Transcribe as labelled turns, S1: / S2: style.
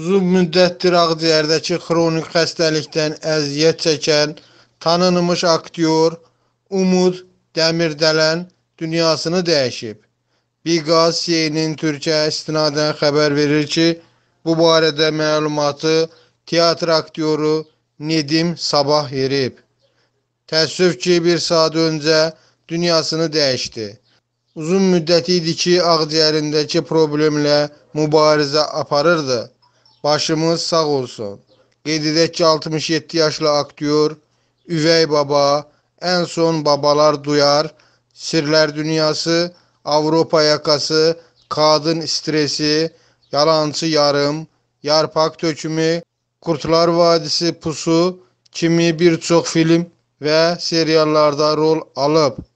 S1: Uzun müddətdir Ağciyərdəki xronik xəstəlikdən əziyyət çəkən tanınmış aktyor Umud Dəmirdələn dünyasını dəyişib. Biqaz CNN Türkiyə istinadən xəbər verir ki, bu barədə məlumatı teatr aktyoru Nedim Sabah verib. Təəssüf ki, bir saat öncə dünyasını dəyişdi. Uzun müddət idi ki, ağciyərindəki problemlə mübarizə aparırdı. Başımız sağ olsun. 7'deki 67 yaşlı aktyor, Üvey Baba, En Son Babalar Duyar, Sirler Dünyası, Avrupa Yakası, Kadın Stresi, Yalancı Yarım, Yarpak Tökümü, Kurtlar Vadisi Pusu kimi birçok film ve seriallarda rol alıp